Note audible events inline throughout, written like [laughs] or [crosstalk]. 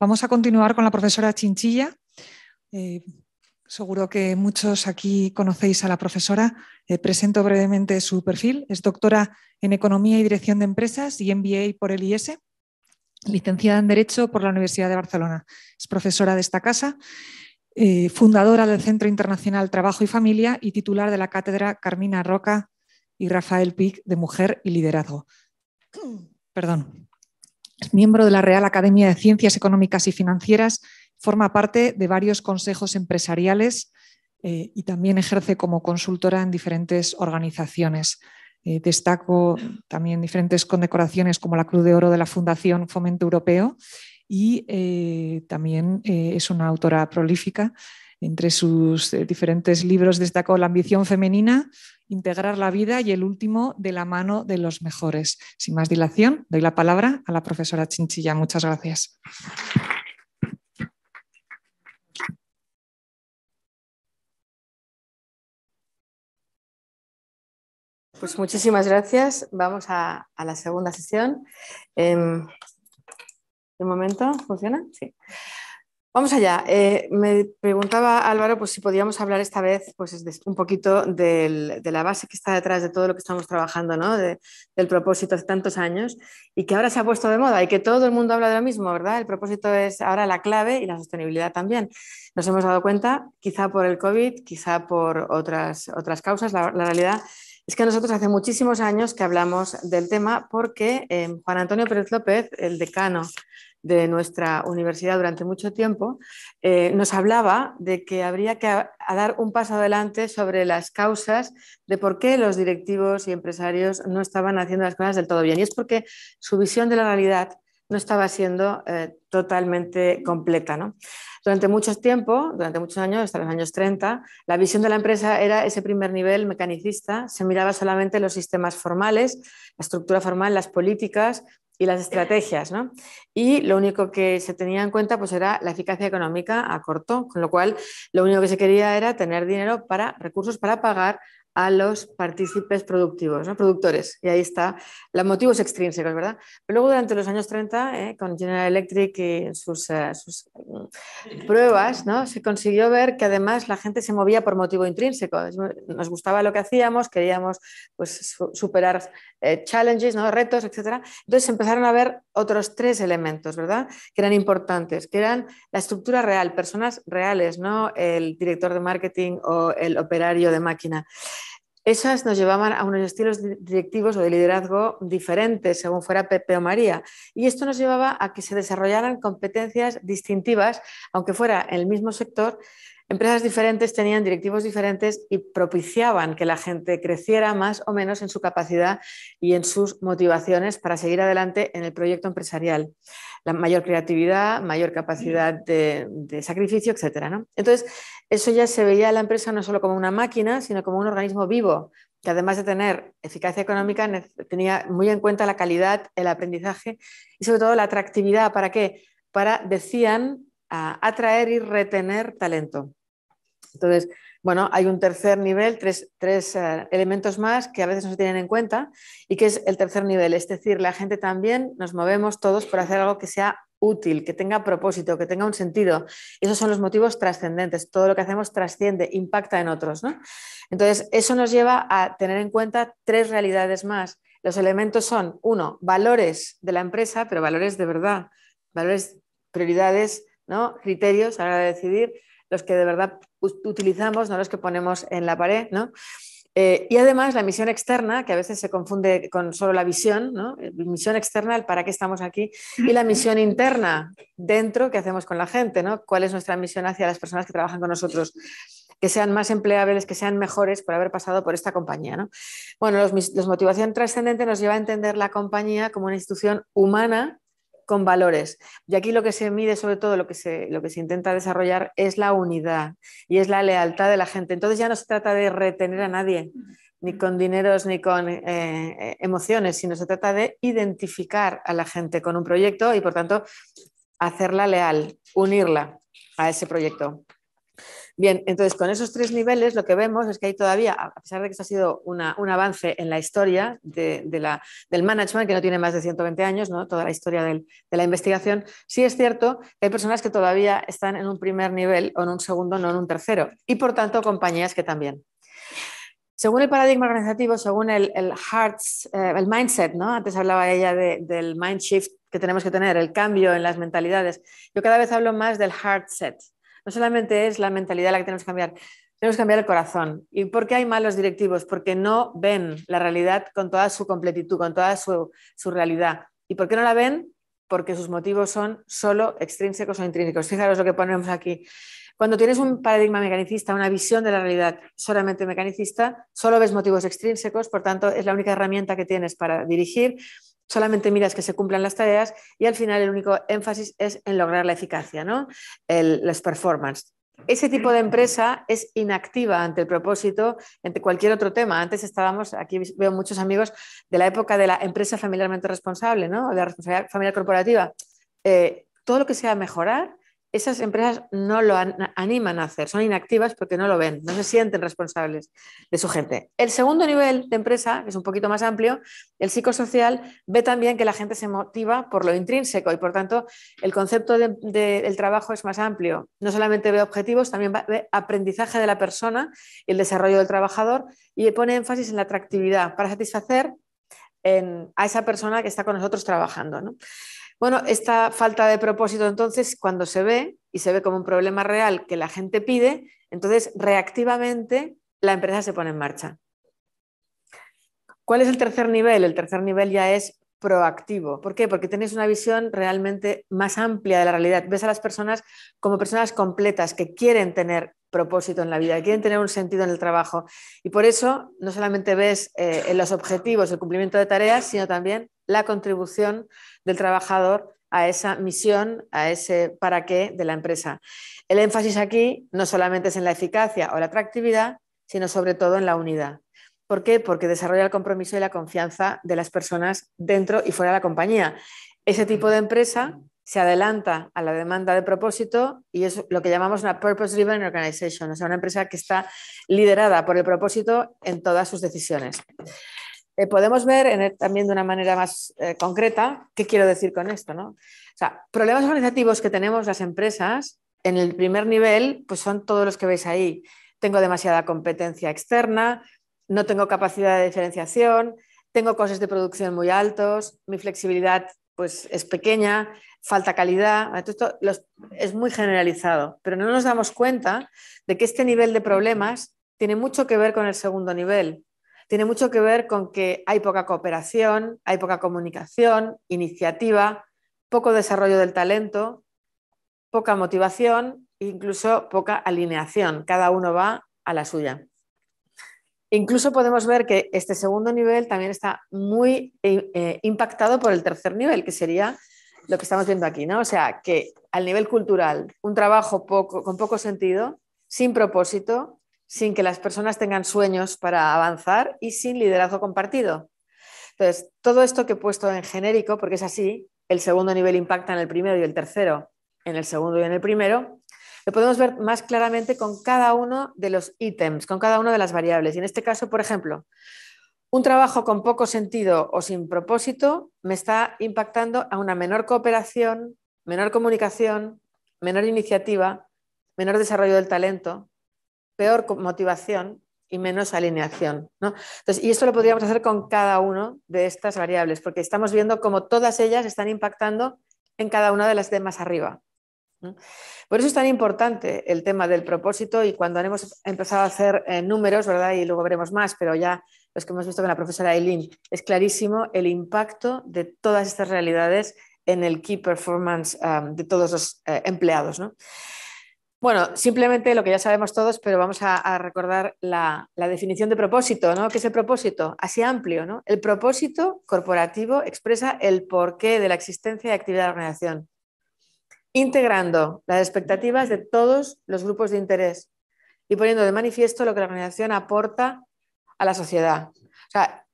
Vamos a continuar con la profesora Chinchilla. Eh, seguro que muchos aquí conocéis a la profesora. Eh, presento brevemente su perfil. Es doctora en Economía y Dirección de Empresas y MBA por el IES. Licenciada en Derecho por la Universidad de Barcelona. Es profesora de esta casa, eh, fundadora del Centro Internacional Trabajo y Familia y titular de la cátedra Carmina Roca y Rafael Pic de Mujer y Liderazgo. [clears throat] Perdón es miembro de la Real Academia de Ciencias Económicas y Financieras, forma parte de varios consejos empresariales eh, y también ejerce como consultora en diferentes organizaciones. Eh, destaco también diferentes condecoraciones como la Cruz de Oro de la Fundación Fomento Europeo y eh, también es una autora prolífica entre sus eh, diferentes libros destacó La ambición femenina, Integrar la vida y el último, De la mano de los mejores. Sin más dilación, doy la palabra a la profesora Chinchilla. Muchas gracias. Pues muchísimas gracias. Vamos a, la segunda sesión. Em, ¿De momento funciona? Sí. Vamos allá. Eh, me preguntaba Álvaro pues, si podíamos hablar esta vez pues, un poquito de la base que está detrás de todo lo que estamos trabajando, ¿no? del propósito hace tantos años y que ahora se ha puesto de moda y que todo el mundo habla de lo mismo, ¿verdad? El propósito es ahora la clave y la sostenibilidad también. Nos hemos dado cuenta, quizá por el COVID, quizá por otras, otras causas, la, realidad es que nosotros hace muchísimos años que hablamos del tema porque eh, Juan Antonio Pérez López, el decano de nuestra universidad durante mucho tiempo, eh, nos hablaba de que habría que dar un paso adelante sobre las causas de por qué los directivos y empresarios no estaban haciendo las cosas del todo bien. Y es porque su visión de la realidad no estaba siendo eh, totalmente completa. Durante mucho tiempo, durante muchos años, hasta los años 30, la visión de la empresa era ese primer nivel mecanicista, se miraba solamente los sistemas formales, la estructura formal, las políticas, y las estrategias, ¿no? Y lo único que se tenía en cuenta pues era la eficacia económica a corto, con lo cual lo único que se quería era tener dinero para recursos para pagar a los partícipes productivos, productores. Y ahí está, los motivos extrínsecos, ¿verdad? Pero luego durante los años 30, ¿eh? con General Electric y sus, eh, mm, pruebas, ¿no? se consiguió ver que además la gente se movía por motivo intrínseco. Nos gustaba lo que hacíamos, queríamos pues, superar eh, challenges, ¿no? retos, etc. Entonces empezaron a ver otros tres elementos, ¿verdad? Que eran importantes, que eran la estructura real, personas reales, no el director de marketing o el operario de máquina. Esas nos llevaban a unos estilos directivos o de liderazgo diferentes, según fuera Pepe o María. Y esto nos llevaba a que se desarrollaran competencias distintivas, aunque fuera en el mismo sector, Empresas diferentes tenían directivos diferentes y propiciaban que la gente creciera más o menos en su capacidad y en sus motivaciones para seguir adelante en el proyecto empresarial. La mayor creatividad, mayor capacidad de, sacrificio, etc. Entonces, eso ya se veía a la empresa no solo como una máquina, sino como un organismo vivo, que además de tener eficacia económica, tenía muy en cuenta la calidad, el aprendizaje y sobre todo la atractividad. ¿Para qué? Para, decían, atraer y retener talento. Entonces, bueno, hay un tercer nivel, tres, eh, elementos más que a veces no se tienen en cuenta y que es el tercer nivel, es decir, la gente también nos movemos todos por hacer algo que sea útil, que tenga propósito, que tenga un sentido. Esos son los motivos trascendentes, todo lo que hacemos trasciende, impacta en otros. Entonces, eso nos lleva a tener en cuenta tres realidades más. Los elementos son, uno, valores de la empresa, pero valores de verdad, valores, prioridades, criterios a la hora de decidir los que de verdad utilizamos, no los que ponemos en la pared, ¿no? Eh, y además la misión externa, que a veces se confunde con solo la visión, ¿no? Eh, misión externa, el para qué estamos aquí, y la misión interna, dentro, que hacemos con la gente, ¿no? cuál es nuestra misión hacia las personas que trabajan con nosotros, que sean más empleables, que sean mejores por haber pasado por esta compañía. ¿no? Bueno, los motivación trascendente nos lleva a entender la compañía como una institución humana con valores. Y aquí lo que se mide, sobre todo lo que se, lo que se intenta desarrollar, es la unidad y es la lealtad de la gente. Entonces ya no se trata de retener a nadie, ni con dineros, ni con eh, eh, emociones, sino se trata de identificar a la gente con un proyecto y, por tanto, hacerla leal, unirla a ese proyecto. Bien, entonces con esos tres niveles lo que vemos es que hay todavía, a pesar de que esto ha sido un avance en la historia del management, que no tiene más de 120 años, ¿no? toda la historia de la investigación, sí es cierto que hay personas que todavía están en un primer nivel o en un segundo, no en un tercero, y por tanto compañías que también. Según el paradigma organizativo, según el, el eh, mindset, ¿no? Antes hablaba ella del mind shift que tenemos que tener, el cambio en las mentalidades. Yo cada vez hablo más del hard set, no solamente es la mentalidad la que tenemos que cambiar, tenemos que cambiar el corazón. ¿Y por qué hay malos directivos? Porque no ven la realidad con toda su completitud, con toda su, realidad. ¿Y por qué no la ven? Porque sus motivos son solo extrínsecos o intrínsecos. Fijaros lo que ponemos aquí. Cuando tienes un paradigma mecanicista, una visión de la realidad solamente mecanicista, solo ves motivos extrínsecos, por tanto, es la única herramienta que tienes para dirigir, solamente miras que se cumplan las tareas y al final el único énfasis es en lograr la eficacia, ¿no? las performance. Ese tipo de empresa es inactiva ante el propósito, ante cualquier otro tema. Antes estábamos, aquí veo muchos amigos de la época de la empresa familiarmente responsable, ¿no? de la responsabilidad familiar corporativa. Eh, todo lo que sea mejorar esas empresas no lo animan a hacer, son inactivas porque no lo ven, no se sienten responsables de su gente. El segundo nivel de empresa, que es un poquito más amplio, el psicosocial, ve también que la gente se motiva por lo intrínseco y por tanto el concepto de, del trabajo es más amplio. No solamente ve objetivos, también ve aprendizaje de la persona y el desarrollo del trabajador y pone énfasis en la atractividad para satisfacer a esa persona que está con nosotros trabajando. ¿no? Bueno, esta falta de propósito entonces, cuando se ve y se ve como un problema real que la gente pide, entonces reactivamente la empresa se pone en marcha. ¿Cuál es el tercer nivel? El tercer nivel ya es proactivo. ¿Por qué? Porque tenéis una visión realmente más amplia de la realidad. Ves a las personas como personas completas que quieren tener propósito en la vida, quieren tener un sentido en el trabajo. Y por eso no solamente ves en eh, los objetivos el cumplimiento de tareas, sino también la contribución del trabajador a esa misión, a ese para qué de la empresa. El énfasis aquí no solamente es en la eficacia o la atractividad, sino sobre todo en la unidad. ¿Por qué? Porque desarrolla el compromiso y la confianza de las personas dentro y fuera de la compañía. Ese tipo de empresa se adelanta a la demanda de propósito y es lo que llamamos una purpose-driven organization, o sea, una empresa que está liderada por el propósito en todas sus decisiones. Eh, podemos ver e, también de una manera más eh, concreta qué quiero decir con esto. problemas organizativos que tenemos las empresas en el primer nivel, pues son todos los que veis ahí. Tengo demasiada competencia externa, no tengo capacidad de diferenciación, tengo costes de producción muy altos, mi flexibilidad pues, es pequeña, falta calidad. Esto es muy generalizado, pero no nos damos cuenta de que este nivel de problemas tiene mucho que ver con el segundo nivel, tiene mucho que ver con que hay poca cooperación, hay poca comunicación, iniciativa, poco desarrollo del talento, poca motivación e incluso poca alineación. Cada uno va a la suya. Incluso podemos ver que este segundo nivel también está muy eh, eh, impactado por el tercer nivel, que sería lo que estamos viendo aquí, ¿no? O sea, que al nivel cultural, un trabajo poco, con poco sentido, sin propósito, sin que las personas tengan sueños para avanzar y sin liderazgo compartido. Entonces, todo esto que he puesto en genérico, porque es así, el segundo nivel impacta en el primero y el tercero en el segundo y en el primero, lo podemos ver más claramente con cada uno de los ítems, con cada una de las variables. Y en este caso, por ejemplo, un trabajo con poco sentido o sin propósito me está impactando a una menor cooperación, menor comunicación, menor iniciativa, menor desarrollo del talento, peor motivación y menos alineación. ¿no? y esto lo podríamos hacer con cada una de estas variables, porque estamos viendo cómo todas ellas están impactando en cada una de las demás arriba. Por eso es tan importante el tema del propósito y cuando hemos empezado a hacer eh, números, ¿verdad? Y luego veremos más, pero ya los que hemos visto con la profesora Eileen, es clarísimo el impacto de todas estas realidades en el key performance um, de todos los eh, empleados. Bueno, simplemente lo que ya sabemos todos, pero vamos a, recordar la, definición de propósito, ¿no? ¿Qué es el propósito? Así amplio, ¿no? El propósito corporativo expresa el porqué de la existencia y actividad de la organización, integrando las expectativas de todos los grupos de interés y poniendo de manifiesto lo que la organización aporta a la sociedad. O sea,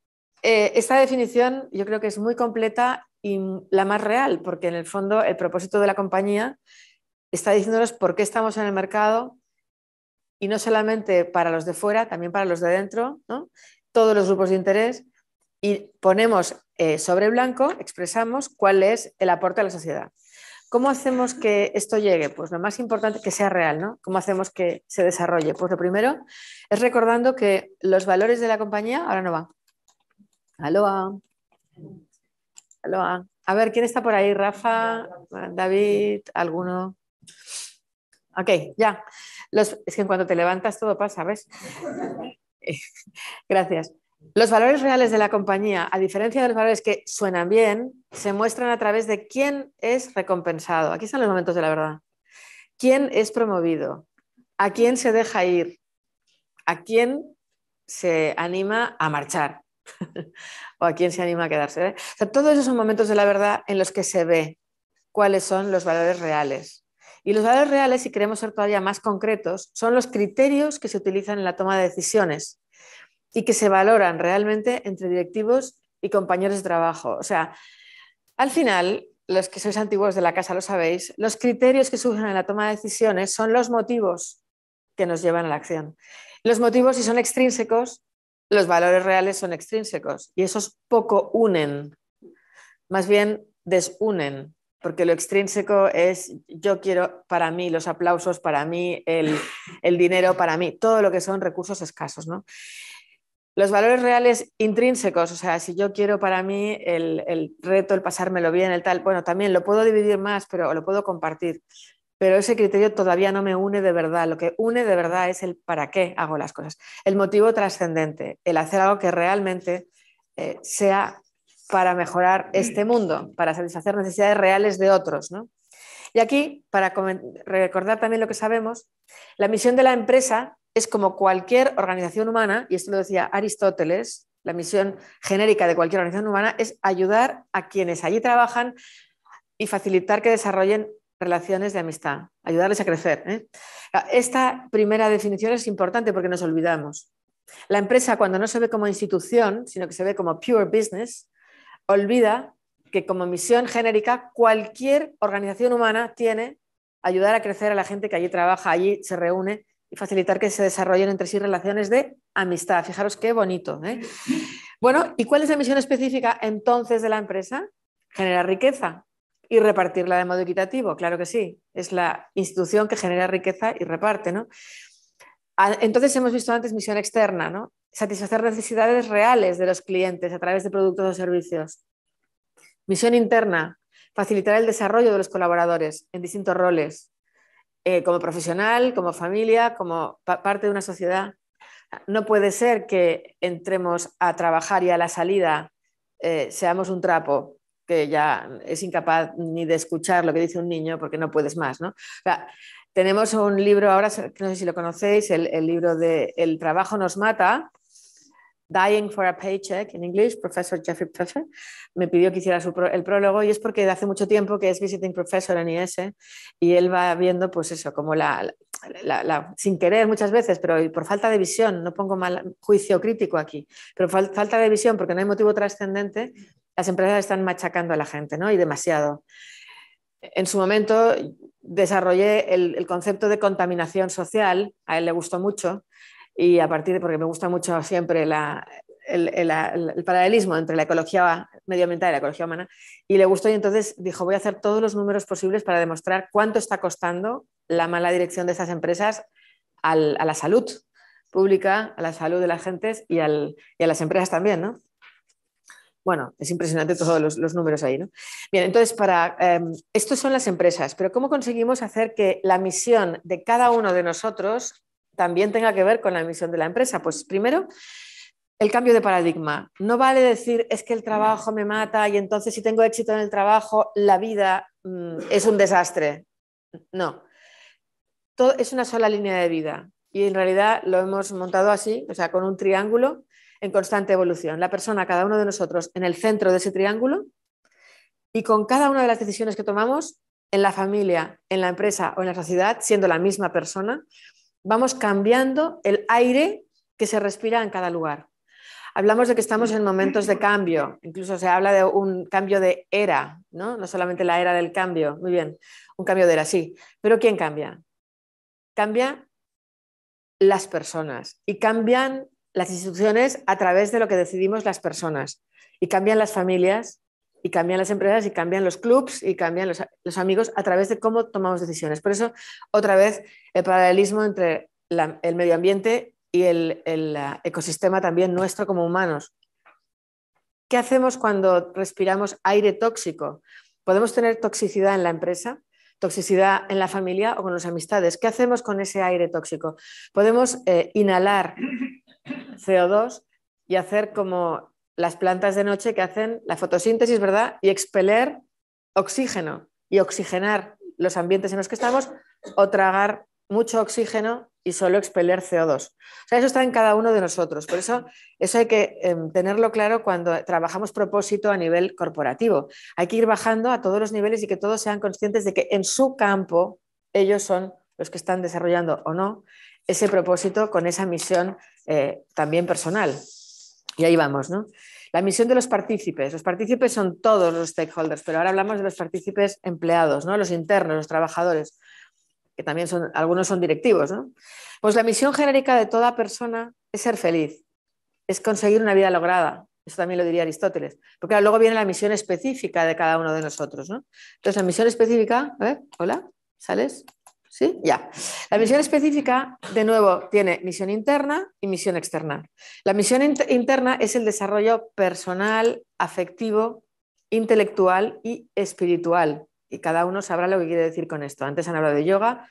eh, esta definición yo creo que es muy completa y la más real, porque en el fondo el propósito de la compañía está diciéndonos por qué estamos en el mercado y no solamente para los de fuera, también para los de dentro, todos los grupos de interés y ponemos eh, sobre blanco, expresamos cuál es el aporte a la sociedad. ¿Cómo hacemos que esto llegue? Pues lo más importante es que sea real, ¿no? ¿Cómo hacemos que se desarrolle? Pues lo primero es recordando que los valores de la compañía ahora no va. Aloha. Aloha. A ver, ¿quién está por ahí? Rafa, David, alguno. Ok, ya. es que en cuanto te levantas todo pasa, ¿ves? [laughs] Eh, gracias. Los valores reales de la compañía, a diferencia de los valores que suenan bien, se muestran a través de quién es recompensado. Aquí están los momentos de la verdad. ¿Quién es promovido? ¿A quién se deja ir? ¿A quién se anima a marchar? [laughs] ¿O a quién se anima a quedarse? todos esos son momentos de la verdad en los que se ve cuáles son los valores reales. Y los valores reales, si queremos ser todavía más concretos, son los criterios que se utilizan en la toma de decisiones y que se valoran realmente entre directivos y compañeros de trabajo. O sea, al final, los que sois antiguos de la casa lo sabéis, los criterios que surgen en la toma de decisiones son los motivos que nos llevan a la acción. Los motivos, si son extrínsecos, los valores reales son extrínsecos y esos poco unen, más bien desunen porque lo extrínseco es yo quiero para mí los aplausos, para mí el, dinero, para mí todo lo que son recursos escasos. ¿no? Los valores reales intrínsecos, o sea, si yo quiero para mí el, reto, el pasármelo bien, el tal, bueno, también lo puedo dividir más, pero lo puedo compartir. Pero ese criterio todavía no me une de verdad. Lo que une de verdad es el para qué hago las cosas, el motivo trascendente, el hacer algo que realmente eh, sea para mejorar este mm. mundo, para satisfacer necesidades reales de otros. Y aquí, para recordar también lo que sabemos, la misión de la empresa es como cualquier organización humana, y esto lo decía Aristóteles, la misión genérica de cualquier organización humana es ayudar a quienes allí trabajan y facilitar que desarrollen relaciones de amistad, ayudarles a crecer. ¿eh? Esta primera definición es importante porque nos olvidamos. La empresa, cuando no se ve como institución, sino que se ve como pure business, olvida que como misión genérica cualquier organización humana tiene ayudar a crecer a la gente que allí trabaja, allí se reúne y facilitar que se desarrollen entre sí relaciones de amistad. Fijaros qué bonito. ¿eh? Bueno, ¿y cuál es la misión específica entonces de la empresa? Generar riqueza y repartirla de modo equitativo, claro que sí. Es la institución que genera riqueza y reparte, ¿no? Ah, entonces hemos visto antes misión externa, ¿no? satisfacer necesidades reales de los clientes a través de productos o servicios. Misión interna, facilitar el desarrollo de los colaboradores en distintos roles, eh, como profesional, como familia, como parte de una sociedad. No puede ser que entremos a trabajar y a la salida eh, seamos un trapo que ya es incapaz ni de escuchar lo que dice un niño porque no puedes más. ¿no? tenemos un libro ahora, no sé si lo conocéis, el libro de El trabajo nos mata, Dying for a Paycheck en inglés, profesor Jeffrey Pfeffer, me pidió que hiciera su el prólogo y es porque hace mucho tiempo que es visiting professor en IS y él va viendo, pues eso, como la, sin querer muchas veces, pero por falta de visión, no pongo mal juicio crítico aquí, pero falta de visión porque no hay motivo trascendente, las empresas están machacando a la gente, ¿no? Y demasiado. En su momento desarrollé el, el concepto de contaminación social, a él le gustó mucho, y a partir de, porque me gusta mucho siempre el, paralelismo entre la ecología medioambiental y la ecología humana, y le gustó y entonces dijo, voy a hacer todos los números posibles para demostrar cuánto está costando la mala dirección de estas empresas a la salud pública, a la salud de las gentes y, a las empresas también, ¿no? Bueno, es impresionante todos los, números ahí, ¿no? Bien, entonces, para em, estos son las empresas, pero ¿cómo conseguimos hacer que la misión de cada uno de nosotros también tenga que ver con la emisión de la empresa. Pues primero, el cambio de paradigma. No vale decir es que el trabajo me mata y entonces si tengo éxito en el trabajo, la vida mm, es un desastre. No. Todo, es una sola línea de vida y en realidad lo hemos montado así, o sea, con un triángulo en constante evolución. La persona, cada uno de nosotros, en el centro de ese triángulo y con cada una de las decisiones que tomamos en la familia, en la empresa o en la sociedad, siendo la misma persona, vamos cambiando el aire que se respira en cada lugar. Hablamos de que estamos en momentos de cambio, incluso se habla de un cambio de era, ¿no? No solamente la era del cambio, muy bien, un cambio de era, sí. Pero ¿quién cambia? Cambia las personas y cambian las instituciones a través de lo que decidimos las personas y cambian las familias y cambian las empresas y cambian los clubs y cambian los, amigos a través de cómo tomamos decisiones. Por eso, otra vez, el paralelismo entre el medio ambiente y el, ah, ecosistema también nuestro como humanos. ¿Qué hacemos cuando respiramos aire tóxico? ¿Podemos tener toxicidad en la empresa? toxicidad en la familia o con las amistades. ¿Qué hacemos con ese aire tóxico? Podemos eh, inhalar CO2 y hacer como las plantas de noche que hacen la fotosíntesis, ¿verdad? Y expeler oxígeno y oxigenar los ambientes en los que estamos o tragar mucho oxígeno y solo expeler CO2. O sea, eso está en cada uno de nosotros. Por eso, eso hay que em, tenerlo claro cuando trabajamos propósito a nivel corporativo. Hay que ir bajando a todos los niveles y que todos sean conscientes de que en su campo ellos son los que están desarrollando o no ese propósito con esa misión eh, también personal. Y ahí vamos, ¿no? La misión de los partícipes. Los partícipes son todos los stakeholders, pero ahora hablamos de los partícipes empleados, ¿no? los internos, los trabajadores, que también son, algunos son directivos. ¿no? Pues la misión genérica de toda persona es ser feliz, es conseguir una vida lograda. Eso también lo diría Aristóteles. Porque luego viene la misión específica de cada uno de nosotros. ¿no? Entonces, la misión específica, a ¿eh? ver, hola, ¿sales? ¿Sí? Ya. La misión específica, de nuevo, tiene misión interna y misión externa. La misión interna es el desarrollo personal, afectivo, intelectual y espiritual. Y cada uno sabrá lo que quiere decir con esto. Antes han hablado de yoga,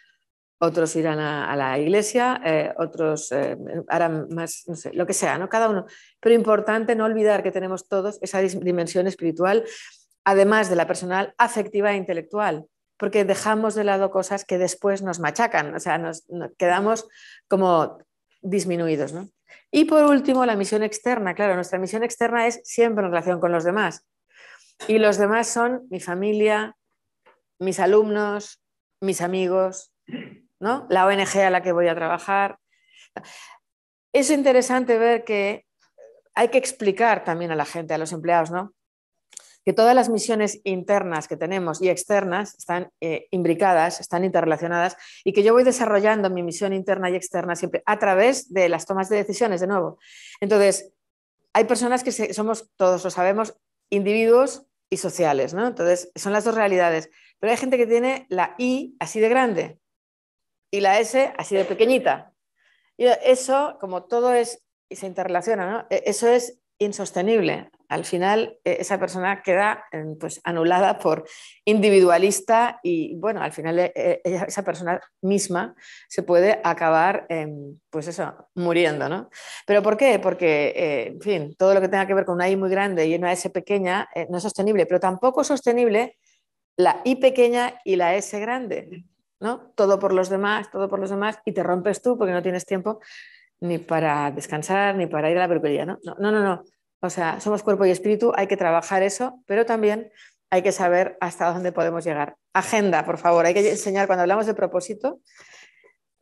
otros irán a, la iglesia, eh, otros eh, harán más, no sé, lo que sea, ¿no? Cada uno. Pero importante no olvidar que tenemos todos esa dimensión espiritual, además de la personal, afectiva e intelectual porque dejamos de lado cosas que después nos machacan, o sea, nos, quedamos como disminuidos. ¿no? Y por último, la misión externa. Claro, nuestra misión externa es siempre en relación con los demás. Y los demás son mi familia, mis alumnos, mis amigos, ¿no? la ONG a la que voy a trabajar. Es interesante ver que hay que explicar también a la gente, a los empleados, ¿no? que todas las misiones internas que tenemos y externas están eh, imbricadas, están interrelacionadas y que yo voy desarrollando mi misión interna y externa siempre a través de las tomas de decisiones, de nuevo. Entonces, hay personas que somos, todos lo sabemos, individuos y sociales, ¿no? Entonces, son las dos realidades. Pero hay gente que tiene la I así de grande y la S así de pequeñita. Y eso, como todo es y se interrelaciona, ¿no? E, eso es insostenible. Al final, e, esa persona queda em, pues, anulada por individualista y, bueno, al final e, e, esa persona misma se puede acabar, em, pues eso, muriendo, ¿no? ¿Pero por qué? Porque, eh, en fin, todo lo que tenga que ver con una I muy grande y una S pequeña eh, no es sostenible, pero tampoco es sostenible la I pequeña y la S grande, ¿no? Todo por los demás, todo por los demás, y te rompes tú porque no tienes tiempo ni para descansar, ni para ir a la peluquería, ¿no? No, no, no. O sea, somos cuerpo y espíritu, hay que trabajar eso, pero también hay que saber hasta dónde podemos llegar. Agenda, por favor, hay que enseñar, cuando hablamos de propósito,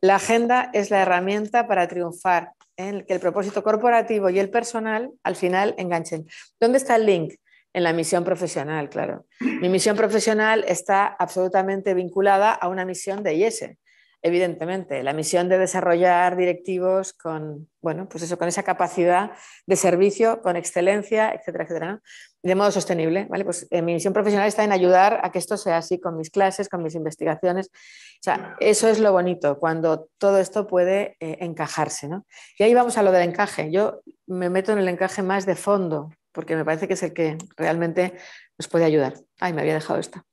la agenda es la herramienta para triunfar, en ¿eh? que el propósito corporativo y el personal al final enganchen. ¿Dónde está el link? En la misión profesional, claro. Mi misión profesional está absolutamente vinculada a una misión de IES. E evidentemente, la misión de desarrollar directivos con, bueno, pues eso, con esa capacidad de servicio, con excelencia, etcétera, etcétera, de modo sostenible, ¿vale? Pues eh, mi misión profesional está en ayudar a que esto sea así con mis clases, con mis investigaciones. O sea, eso es lo bonito, cuando todo esto puede eh, encajarse, ¿no? Y ahí vamos a lo del encaje. Yo me meto en el encaje más de fondo, porque me parece que es el que realmente nos puede ayudar. Ay, me había dejado esta.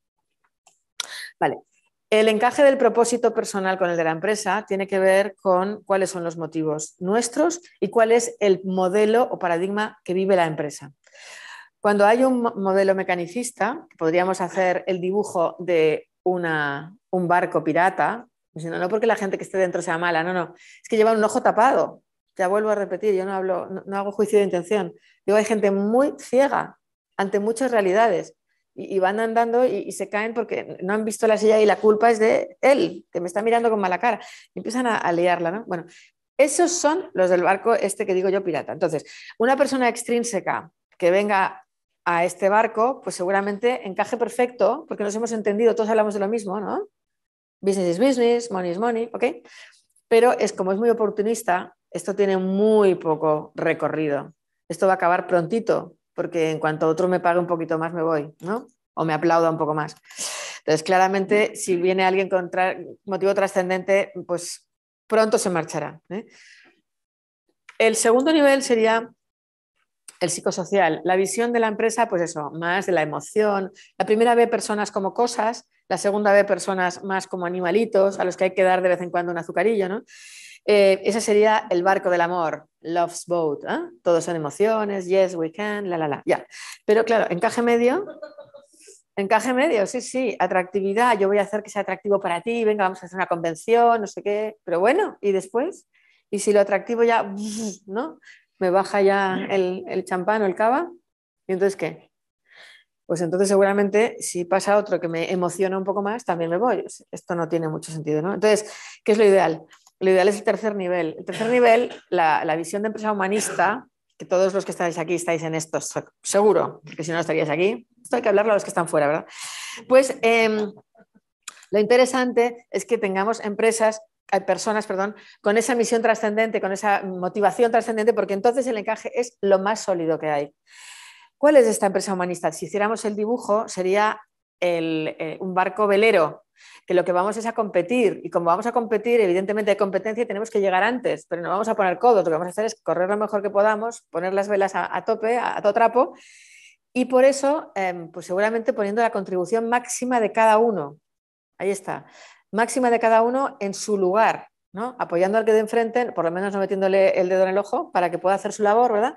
Vale, el encaje del propósito personal con el de la empresa tiene que ver con cuáles son los motivos nuestros y cuál es el modelo o paradigma que vive la empresa. Cuando hay un modelo mecanicista, podríamos hacer el dibujo de un barco pirata, no, no porque la gente que esté dentro sea mala, no, no, es que lleva un ojo tapado. Ya vuelvo a repetir, yo no, hablo, hago juicio de intención. Digo, hay gente muy ciega ante muchas realidades y, van andando y, se caen porque no han visto la silla y la culpa es de él, que me está mirando con mala cara. Y empiezan a, liarla, ¿no? Bueno, esos son los del barco este que digo yo pirata. Entonces, una persona extrínseca que venga a este barco, pues seguramente encaje perfecto, porque nos hemos entendido, todos hablamos de lo mismo, ¿no? Business is business, money is money, ¿ok? Pero es como es muy oportunista, esto tiene muy poco recorrido. Esto va a acabar prontito, porque en cuanto otro me pague un poquito más me voy, ¿no? O me aplauda un poco más. Entonces, claramente, si viene alguien con motivo trascendente, pues pronto se marchará. ¿eh? El segundo nivel sería el psicosocial, la visión de la empresa, pues eso, más de la emoción. La primera ve personas como cosas, la segunda ve personas más como animalitos a los que hay que dar de vez en cuando un azucarillo, ¿no? Eh, ese sería el barco del amor, Love's Boat. ¿ah? Todos son emociones, yes, we can, la, la, la. Ya. Pero claro, encaje medio. Encaje medio, sí, sí, atractividad. Yo voy a hacer que sea atractivo para ti, venga, vamos a hacer una convención, no sé qué. Pero bueno, ¿y después? Y si lo atractivo ya, [laughs] ¿no? Me baja ya el, el champán o el cava. ¿Y entonces qué? Pues entonces seguramente si pasa otro que me emociona un poco más, también me voy. Esto no tiene mucho sentido, ¿no? Entonces, ¿qué es lo ideal? lo ideal es el tercer nivel. El tercer nivel, la, visión de empresa humanista, que todos los que estáis aquí estáis en esto, seguro, porque si no estaríais aquí. Esto hay que hablarlo a los que están fuera, ¿verdad? Pues em, lo interesante es que tengamos empresas eh, personas, perdón, con esa misión trascendente, con esa motivación trascendente, porque entonces el encaje es lo más sólido que hay. ¿Cuál es esta empresa humanista? Si hiciéramos el dibujo, sería eh, un barco velero que lo que vamos es a competir. Y como vamos a competir, evidentemente hay competencia y tenemos que llegar antes, pero no vamos a poner codos, lo que vamos a hacer es correr lo mejor que podamos, poner las velas a, tope, a, todo trapo. Y por eso, em, pues seguramente poniendo la contribución máxima de cada uno. Ahí está. Máxima de cada uno en su lugar, ¿no? Apoyando al que de enfrente, por lo menos no metiéndole el dedo en el ojo para que pueda hacer su labor, ¿verdad?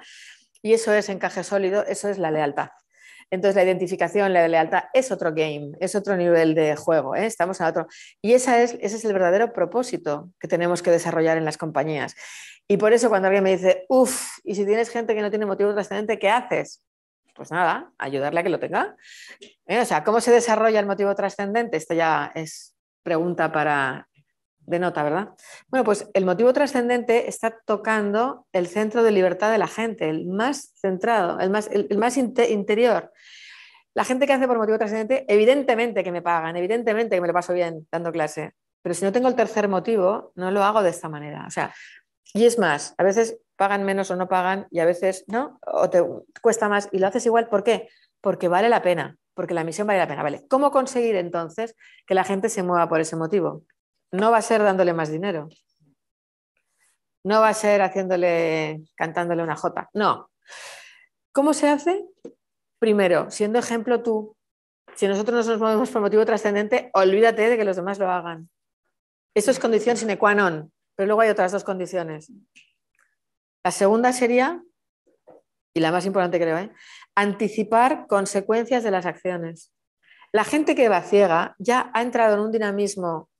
Y eso es encaje sólido, eso es la lealtad. Entonces la identificación, la lealtad es otro game, es otro nivel de juego, ¿eh? estamos a otro. Y esa es, ese es el verdadero propósito que tenemos que desarrollar en las compañías. Y por eso cuando alguien me dice, uff, y si tienes gente que no tiene motivo trascendente, ¿qué haces? Pues nada, ayudarle a que lo tenga. ¿Eh? O sea, ¿cómo se desarrolla el motivo trascendente? Esta ya es pregunta para de nota, ¿verdad? Bueno, pues el motivo trascendente está tocando el centro de libertad de la gente, el más centrado, el más, el, más interior. La gente que hace por motivo trascendente, evidentemente que me pagan, evidentemente que me lo paso bien dando clase, pero si no tengo el tercer motivo, no lo hago de esta manera. O sea, y es más, a veces pagan menos o no pagan y a veces no, o te cuesta más y lo haces igual. ¿Por qué? Porque vale la pena, porque la misión vale la pena. Vale. ¿Cómo conseguir entonces que la gente se mueva por ese motivo? No va a ser dándole más dinero. No va a ser haciéndole, cantándole una jota. No. ¿Cómo se hace? Primero, siendo ejemplo tú. Si nosotros no nos movemos por motivo trascendente, olvídate de que los demás lo hagan. Esto es condición sine qua non, pero luego hay otras dos condiciones. La segunda sería, y la más importante creo, ¿eh? anticipar consecuencias de las acciones. La gente que va ciega ya ha entrado en un dinamismo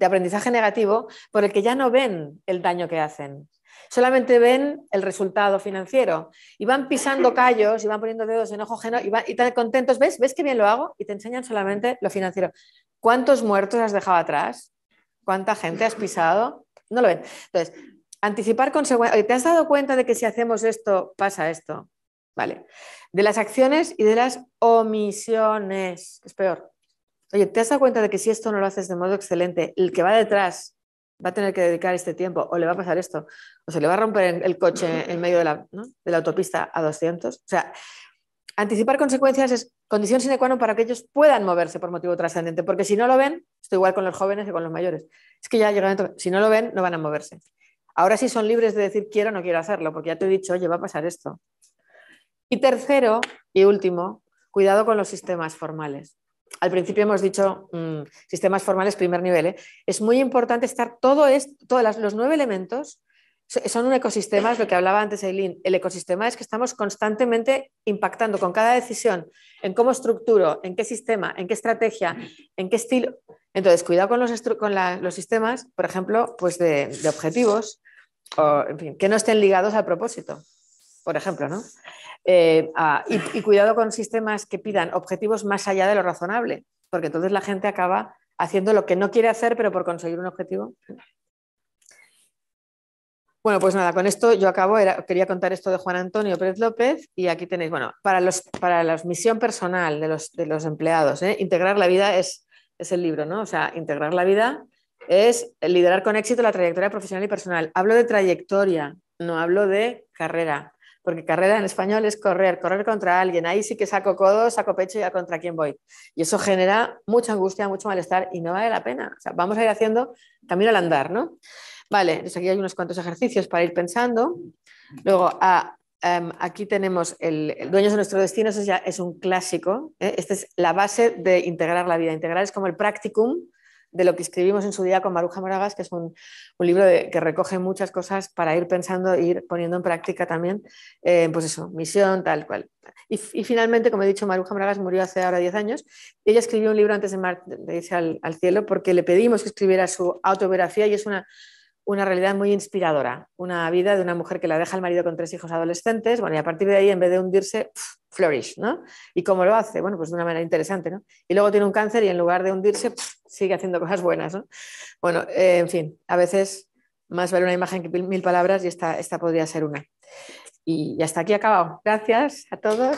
de aprendizaje negativo por el que ya no ven el daño que hacen. Solamente ven el resultado financiero y van pisando [clears throat] callos y van poniendo dedos en ojo ajeno y, van, y tan contentos, ¿ves? ¿Ves qué bien lo hago? Y te enseñan solamente lo financiero. ¿Cuántos muertos has dejado atrás? ¿Cuánta gente has pisado? No lo ven. Entonces, anticipar consecuencias. ¿Te has dado cuenta de que si hacemos esto, pasa esto? Vale. De las acciones y de las omisiones, es peor. Oye, ¿te das cuenta de que si esto no lo haces de modo excelente, el que va detrás va a tener que dedicar este tiempo o le va a pasar esto? O se le va a romper el coche en medio de la, autopista a 200. O sea, anticipar consecuencias es condición sine qua non para que ellos puedan moverse por motivo trascendente, porque si no lo ven, estoy igual con los jóvenes y con los mayores. Es que ya llegan, si no lo ven, no van a moverse. Ahora sí son libres de decir quiero o no quiero hacerlo, porque ya te he dicho, oye, va a pasar esto. Y tercero y último, cuidado con los sistemas formales al principio hemos dicho mm, sistemas formales primer nivel. ¿eh? Es muy importante estar todo esto, todos los nueve elementos son un ecosistema, es lo que hablaba antes Eileen. El ecosistema es que estamos constantemente impactando con cada decisión en cómo estructuro, en qué sistema, en qué estrategia, en qué estilo. Entonces, cuidado con los, con los sistemas, por ejemplo, pues de, de objetivos, o, en fin, que no estén ligados al propósito por ejemplo, ¿no? Eh, y, cuidado con sistemas que pidan objetivos más allá de lo razonable, porque entonces la gente acaba haciendo lo que no quiere hacer, pero por conseguir un objetivo. Bueno, pues nada, con esto yo acabo. quería contar esto de Juan Antonio Pérez López y aquí tenéis, bueno, para, los, para la misión personal de los, de los empleados, ¿eh? integrar la vida es, es el libro, ¿no? O sea, integrar la vida es liderar con éxito la trayectoria profesional y personal. Hablo de trayectoria, no hablo de carrera porque carrera en español es correr, correr contra alguien. Ahí sí que saco codo, saco pecho y ya contra quién voy. Y eso genera mucha angustia, mucho malestar y no vale la pena. vamos a ir haciendo también al andar, ¿no? Vale, entonces aquí hay unos cuantos ejercicios para ir pensando. Luego, ah, em, aquí tenemos el, dueños de nuestro destino, eso ya es un clásico. ¿eh? Esta es la base de integrar la vida. Integrar es como el practicum de lo que escribimos en su día con Maruja Moragas, que es un, libro que recoge muchas cosas para ir pensando, e ir poniendo en práctica también, eh, pues eso, misión, tal cual. Y, finalmente, como he dicho, Maruja Moragas murió hace ahora 10 años. Ella escribió un libro antes de, irse al cielo porque le pedimos que escribiera su autobiografía y es una una realidad muy inspiradora, una vida de una mujer que la deja el marido con tres hijos adolescentes, bueno, y a partir de ahí, en vez de hundirse, flourish, ¿no? ¿Y cómo lo hace? Bueno, pues de una manera interesante, ¿no? Y luego tiene un cáncer y en lugar de hundirse, sigue haciendo cosas buenas, ¿no? Bueno, eh, en fin, a veces más vale una imagen que mil palabras y esta, esta podría ser una. Y hasta aquí acabado. Gracias a todos.